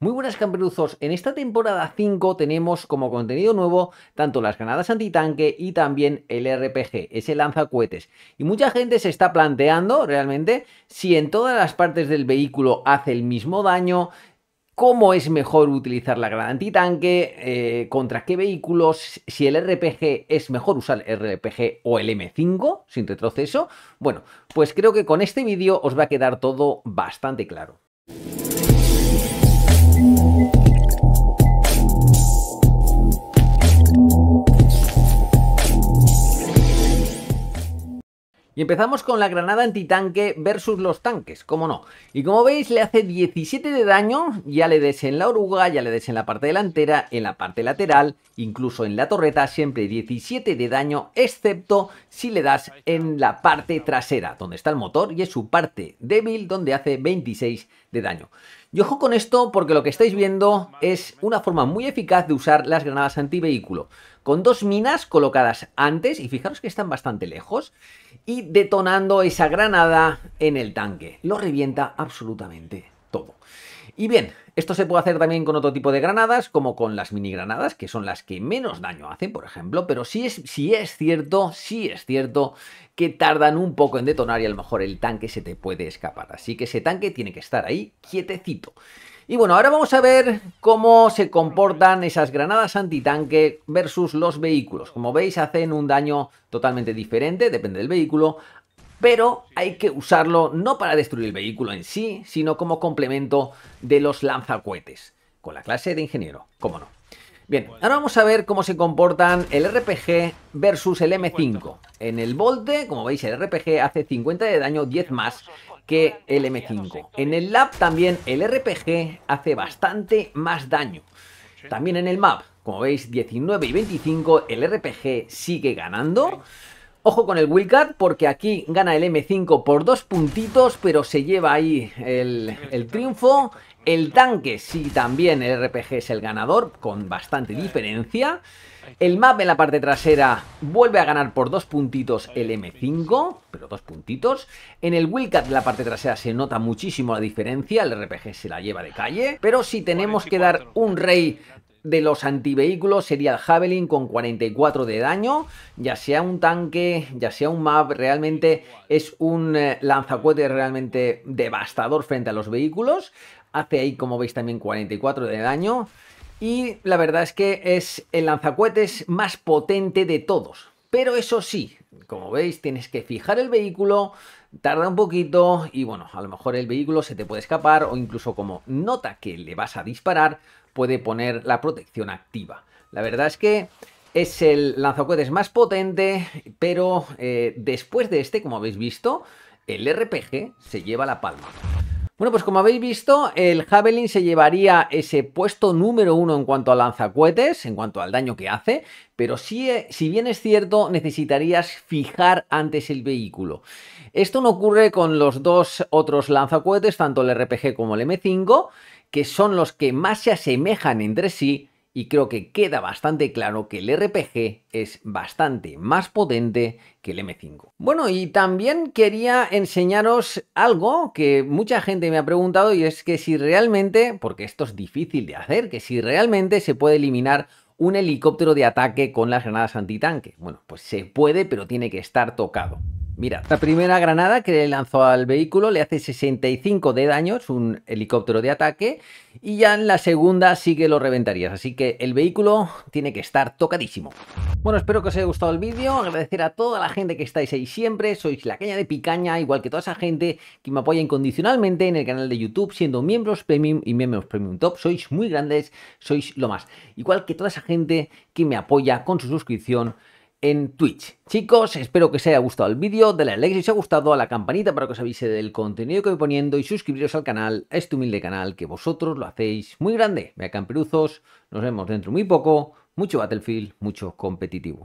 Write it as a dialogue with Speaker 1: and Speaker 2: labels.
Speaker 1: Muy buenas camperuzos, en esta temporada 5 tenemos como contenido nuevo tanto las granadas antitanque y también el RPG, ese lanzacohetes. Y mucha gente se está planteando realmente si en todas las partes del vehículo hace el mismo daño, cómo es mejor utilizar la granada antitanque, eh, contra qué vehículos, si el RPG es mejor usar el RPG o el M5 sin retroceso. Bueno, pues creo que con este vídeo os va a quedar todo bastante claro. Y empezamos con la granada antitanque versus los tanques, como no. Y como veis le hace 17 de daño, ya le des en la oruga, ya le des en la parte delantera, en la parte lateral, incluso en la torreta, siempre 17 de daño, excepto si le das en la parte trasera, donde está el motor y es su parte débil donde hace 26 de daño. Y ojo con esto porque lo que estáis viendo es una forma muy eficaz de usar las granadas antivehículo. Con dos minas colocadas antes, y fijaros que están bastante lejos, y detonando esa granada en el tanque. Lo revienta absolutamente. Y bien, esto se puede hacer también con otro tipo de granadas, como con las mini granadas, que son las que menos daño hacen, por ejemplo, pero sí es, es cierto, sí es cierto que tardan un poco en detonar y a lo mejor el tanque se te puede escapar. Así que ese tanque tiene que estar ahí quietecito. Y bueno, ahora vamos a ver cómo se comportan esas granadas antitanque versus los vehículos. Como veis, hacen un daño totalmente diferente, depende del vehículo pero hay que usarlo no para destruir el vehículo en sí, sino como complemento de los lanzacohetes, con la clase de ingeniero, cómo no. Bien, ahora vamos a ver cómo se comportan el RPG versus el M5. En el Volte, como veis, el RPG hace 50 de daño, 10 más que el M5. En el Lab también el RPG hace bastante más daño. También en el Map, como veis, 19 y 25, el RPG sigue ganando. Ojo con el Willcat, porque aquí gana el M5 por dos puntitos, pero se lleva ahí el, triunfo. El tanque sí también, el RPG es el ganador, con bastante diferencia. El map en la parte trasera vuelve a ganar por dos puntitos el M5, pero dos puntitos. En el Willcat, en la parte trasera se nota muchísimo la diferencia, el RPG se la lleva de calle. Pero si tenemos que dar un rey de los antivehículos sería el Javelin con 44 de daño, ya sea un tanque, ya sea un map, realmente es un eh, realmente devastador frente a los vehículos, hace ahí como veis también 44 de daño y la verdad es que es el lanzacohetes más potente de todos, pero eso sí, como veis, tienes que fijar el vehículo, tarda un poquito y bueno, a lo mejor el vehículo se te puede escapar o incluso como nota que le vas a disparar, puede poner la protección activa. La verdad es que es el lanzacohetes más potente, pero eh, después de este, como habéis visto, el RPG se lleva la palma. Bueno, pues como habéis visto, el Javelin se llevaría ese puesto número uno en cuanto a lanzacohetes, en cuanto al daño que hace, pero eh, si bien es cierto, necesitarías fijar antes el vehículo. Esto no ocurre con los dos otros lanzacohetes, tanto el RPG como el M5, que son los que más se asemejan entre sí y creo que queda bastante claro que el RPG es bastante más potente que el M5. Bueno, y también quería enseñaros algo que mucha gente me ha preguntado y es que si realmente, porque esto es difícil de hacer, que si realmente se puede eliminar un helicóptero de ataque con las granadas antitanque. Bueno, pues se puede, pero tiene que estar tocado. Mira, la primera granada que le lanzó al vehículo le hace 65 de daño, un helicóptero de ataque, y ya en la segunda sí que lo reventarías, así que el vehículo tiene que estar tocadísimo. Bueno, espero que os haya gustado el vídeo, agradecer a toda la gente que estáis ahí siempre, sois la caña de picaña, igual que toda esa gente que me apoya incondicionalmente en el canal de YouTube, siendo miembros Premium y miembros Premium Top, sois muy grandes, sois lo más, igual que toda esa gente que me apoya con su suscripción, en Twitch. Chicos, espero que os haya gustado el vídeo, la like si os ha gustado, a la campanita para que os avise del contenido que voy poniendo y suscribiros al canal, a este humilde canal que vosotros lo hacéis muy grande. Vea camperuzos, nos vemos dentro muy poco, mucho Battlefield, mucho competitivo.